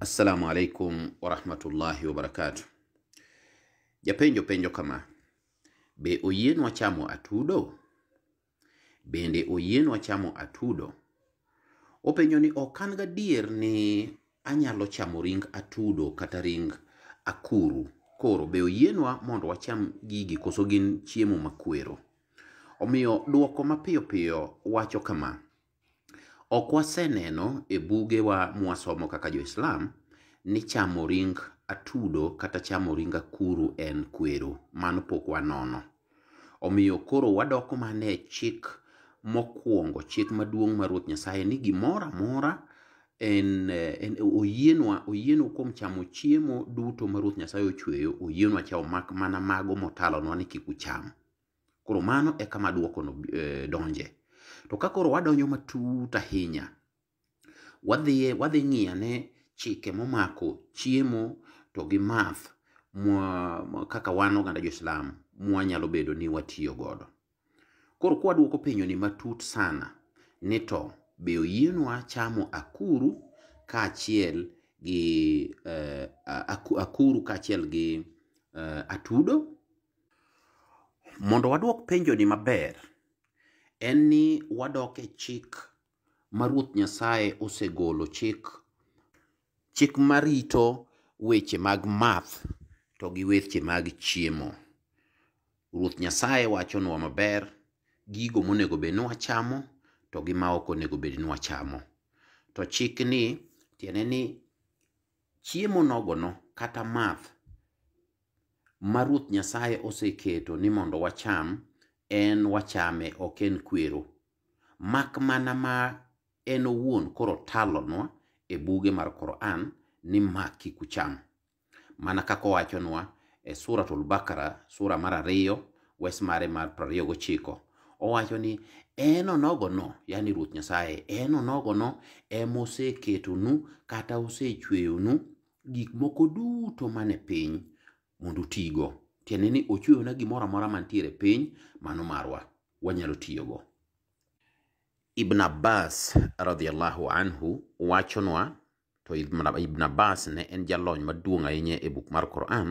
Assalamu alaikum warahmatullahi wabarakatu. Japenjo penjo kama, be oyen wachamo atudo? Bende oyen wachamo atudo? Openjo ni okan gadier ni anyalo chamo ring atudo kata ring akuru. Koro, be oyenwa mondo wacham gigi koso gin chiemo makwero. Omiyo, duoko mapiyo piyo wacho kama. ok waseneno e buge wa mwasomo kaka joislam ni chamo ring atudo kata chamo ring akuru en kwero mano pok wanono omiyo koro wadok mane chik mokwongo chik maduong' ma ruoth nyasaye ni gimora mora en, en oyienwa oyienwa kuom chamo chiemo duto ma ruoth nyasaye ochweyo oyienwa cha omak mana mago motalonwa ni kik ucham koro mano e kama duoko no e, donje To ka koro wadonjo matut ahinya, wadhie, wadhi ng'iyane chike momako chiemo to gi math mwa, mwa, kaka wan oganda joislam mwanyalo bedo ni watiyo godo. Koro kwaduoko penjoni matut sana ni to be oyienwa chamo akuru kaachiel gi uh, akuru kaachiel gi uh, atudo? Mondo waduok penjoni maber, en ni wadok e chik ma Ruoth Nyasaye osegolo chik chik marito weche mag math to gi weche mag chiemo. Ruoth Nyasaye wachonwa maber gigo monego bed ni wachamo to gi ma ok onego bed ni wachamo. To chik ni tiende ni chiemo nogo no kata math ma Ruoth Nyasaye oseketo ni mondo wacham en wachame ok en kwero mak mana ma en owuon koro talonwa e buge mar Quran ni ma kik ucham. Mana kaka owachonwa e Suratul Bakara sura mar ariyo wes mare mar 29 owacho ni en onogo no yani ruoth nyasaye en onogo no emoseketonu kata osechweyonu gik moko duto mane piny mondo utigo. tiende ni ochweyo na gimoro amora mantiere piny mano marwa wanyalo tiyogo ibn abbas radiallahu anhu wachonwa to ibn abbas ne en jalony maduong' ahinya e buk mar quran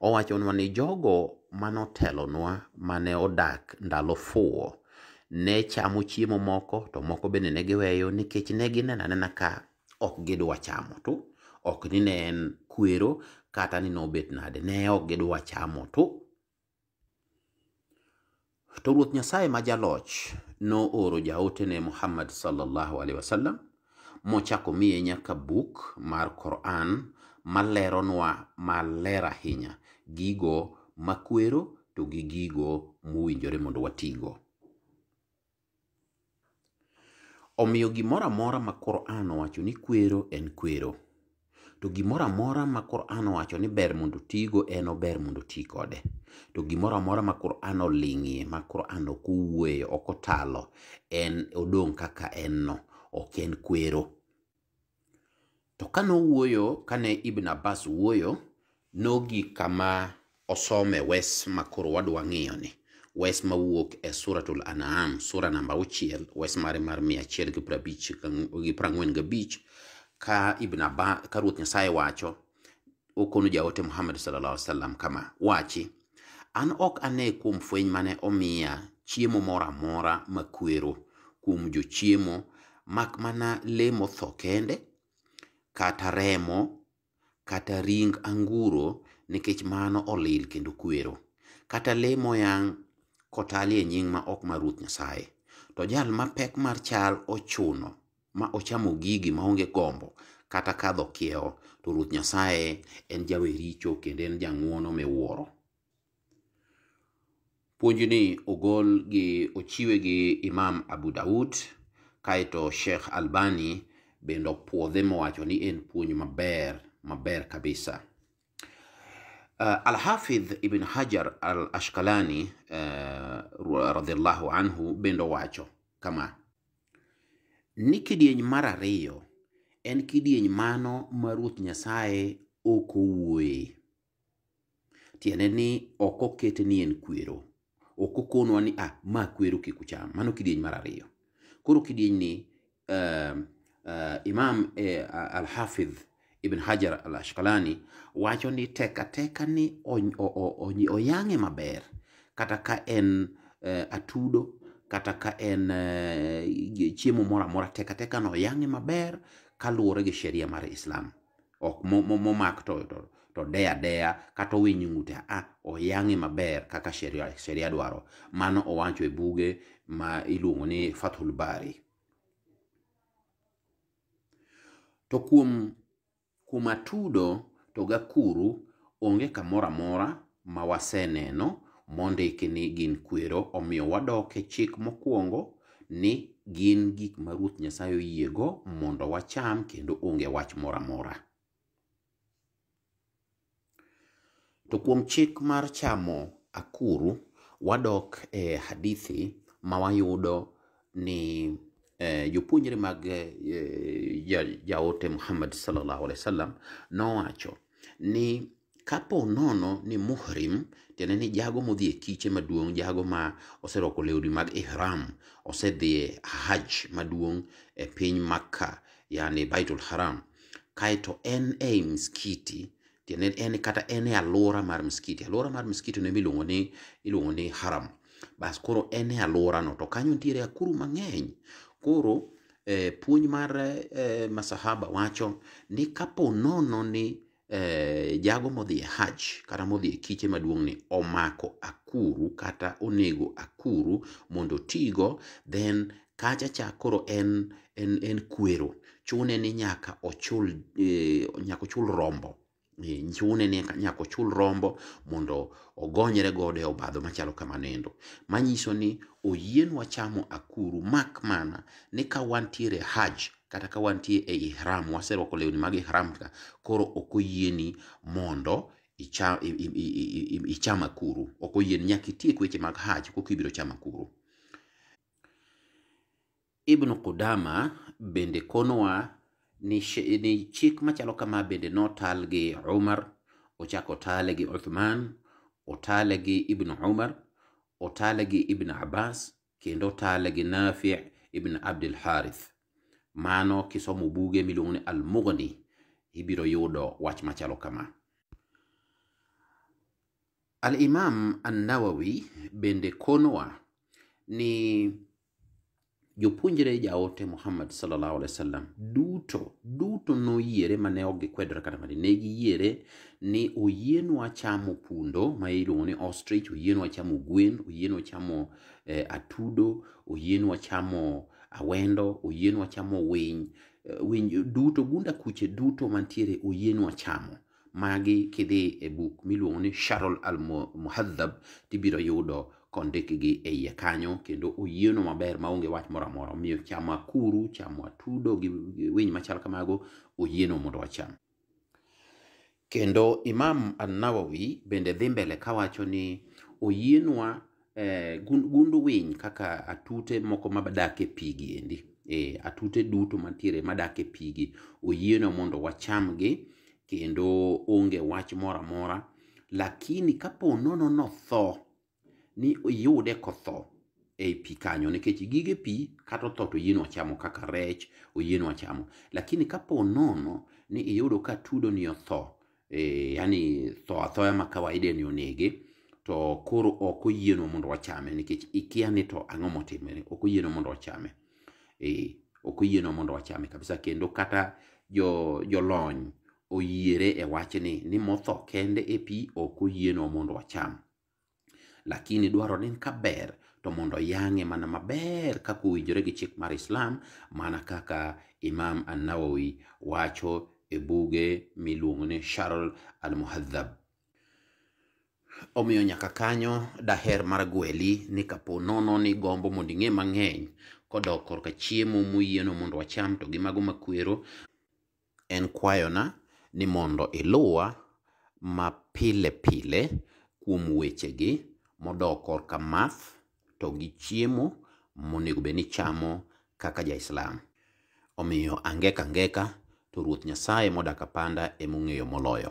owachonwa ni jogo manotelonwa mane odak ndalo fuwo ne chamo chiemo moko to moko bende ne giweyo nikech ne ginena nena ka ok gidwa chamo tu ok ni ne en kwero kata ni nobet nade ne ok gidwa chamo tu to ruoth nyasaye ma jaloch nooro jaotene muhammad salllahu alehi wasallam mochako miye nyaka buk mar koran maleronwa maler ahinya gigo makwero to gi gigo mowinjore mondo watigo omiyo gimoro amora ma koran owacho ni kwero en kwero to gimoro amora ma Quran owacho ni ber mondo otigo en ober mondo oti kode. To gimoro amora ma Quran oling'ie ma Quran ok owuoye, ok otalo, en odong' kaka en no, ok en kwero. To kane owuoyo, kane Ibn Abbas wuoyo, nogik kama osome wes ma koro wadwa ng'iyo ni. Wes mawuok e Suratul An'am, sura namba auchiel, wes mare mar 145 gi 45. ka Ibn Abbas ka Ruoth Nyasaye wacho okono jaote Muhammad sallallahu alaihi wasallam kama wachi an ok ane kuom fweny mane omiya chiemo mora mora makwero kuom jochiemo mak mana le motho kende kata remo kata ring anguro nikech mano olil kendo kwero kata le moyang kotalie e nying ma ok maruoth nyasaye to jal mapek mar chal ochuno ma ochamo gigi maonge gombo kata kadho kiewo to ruoth nyasaye en jawe richo kendo en jang'uono miwuoro puonjni ogol gi ochiwe gi imam abu daud kaeto shekh albani bende opuodhe mowacho ni en puonj maber maber kabisa uh, alhafidh ibn hajar al ashkalani eh, uh, radiallahu anhu bende owacho kama ni kidieny mar ariyo en kidieny mano ma ruoth nyasaye ok owuoye. Tiende ni ok oket ni en kwero. Ok okonwa ni ah, ma kwero kik ucham. Mano kidieny mar ariyo. Koro kidieny ni uh, uh, Imam uh, Al-Hafidh Ibn Hajar Al-Ashkalani wacho ni teka teka ni oyange maber kata ka en uh, atudo kata ka en e, chiemo moro amora teka teka no yang'e maber kaluwore gi sheria mar islam ok momak mo, mo to, to, to deya deya kata owinyungute a ah, oyang'e maber kaka sheria, sheria dwaro mano owacho e buge ma iluongo ni fathul bari to kuom kuom atudo to gakuru onge kamoro amora ma waseneno mondiki ni gin kwero omiyo wadok e chik mokwongo ni gin gik ma ruoth nyasaye oyiego mondo wacham kendo onge wach moro amora. To kuom chik mar chamo akuru, wadok e hadithi ma wayudo ni e, jopuonjre mag e, jaote Muhammad sallallahu alaihi wasallam nowacho ni kapo nono ni muhrim tiende ni jago modhi e kiche maduong' jago ma oserwako lewni mag ihram osedhi e haj maduong' e piny makka yani baitul haram kaeto en ei mskiti tiende en kata en e alwora mar mskiti alwora mar mskiti no emiluongo ni iluongo ni haram bas koro en e alworano to kanyo nitiere akuru mang'eny koro eh, puonj mar eh, masahaba wacho ni kapo nono ni Eh, jago modhi e hach kata modhi e kiche maduong' ni omako akuru kata onego akuru mondo otigo then kacha cha koro en en en kwero chune ni nyaka ochul eh, nyaka ochul rombo e, chune ni nyaka ochul rombo mondo ogonyre godo e obadho machalo kama nendo manyiso ni oyienwa chamo akuru mak mana ni ka wantiere haj kata ka wantie e ihram waseruako lewni mag ihram ka koro ok oyieni mondo icham akuru ok oyieni nyaka itiek weche mag hach koko ibiro cham akuru ibnu kudama bende konowa ni, ni chik machalo kama bende notal gi umar ochako otale gi uthman otale gi ibnu umar otale gi ibnu abbas kendo otale gi nafi ibn abdul harith mano kisomo buge miluongo ni Al-Mughni ibiro yudo wach machalo kama. Al-Imam An-Nawawi bende konowa ni jopuonjre jaote Muhammad sallallahu alaihi wasallam duto duto noyiere mane ok gikwedore kata mani ne giyiere ni oyienwa chamo pundo ma iluongo ni ostrich oyienwa chamo gwen oyienwa chamo eh, atudo oyienwa chamo awendo oyieno wachamo winy eh, winy duto gunda kuche duto mantiere oyieno wachamo magi kidhi e buk miluongo ni sharol al muhadhab tibiro yudo kondikgi e iye kanyo kendo oyieno maber maonge wach moro amora omiyo chamo akuru chamo atudo gi winy machal kamago oyieno mondo wacham kendo imam an-nawawi bende dhi mbele kawacho ni oyienwa Eh, gund winy kaka atute moko madak e pigi endi e atute duto mantiere madak e pigi oyieno mondo wachamgi kendo onge wach moro amora lakini kapo nono notho ni iyude kotho ei pi kanyo nikech gige pi kata otho to yieno wachamo kaka rech oyieno wachamo lakini kapo nono ni iyudo ka atudo ni otho e yani tho athoya ma kawaida ni onege to koro ok oyienwa mondo wachame nikech ikia ni to ang'o motimre ok oyienwa mondo wachame ee eh, ok oyienwa mondo wachame kabisa kendo kata jo jolony oyiere e wachni ni motho kende e pi ok oyienwa mondo wacham lakini dwaro ni kaber to mondo yang'e mana maber kaka owinjore gi chik mar islam mana kaka imam anawawi wacho e buge miluongo ni sharl almuhadhab Omiyo nyaka kanyo daher mar gweli ni kapo nono ni gombo mondo ing'e mang'eny kodok korka chiemo moyieno mondo wacham to gi mago makwero en kwayona ni mondo iluwa mapile pile kuom wechegi modok korka math to gi chiemo monego bed ni ichamo kaka jaislam. Omiyo angek angeka to ruoth Nyasaye modak apanda emong'eyo moloyo.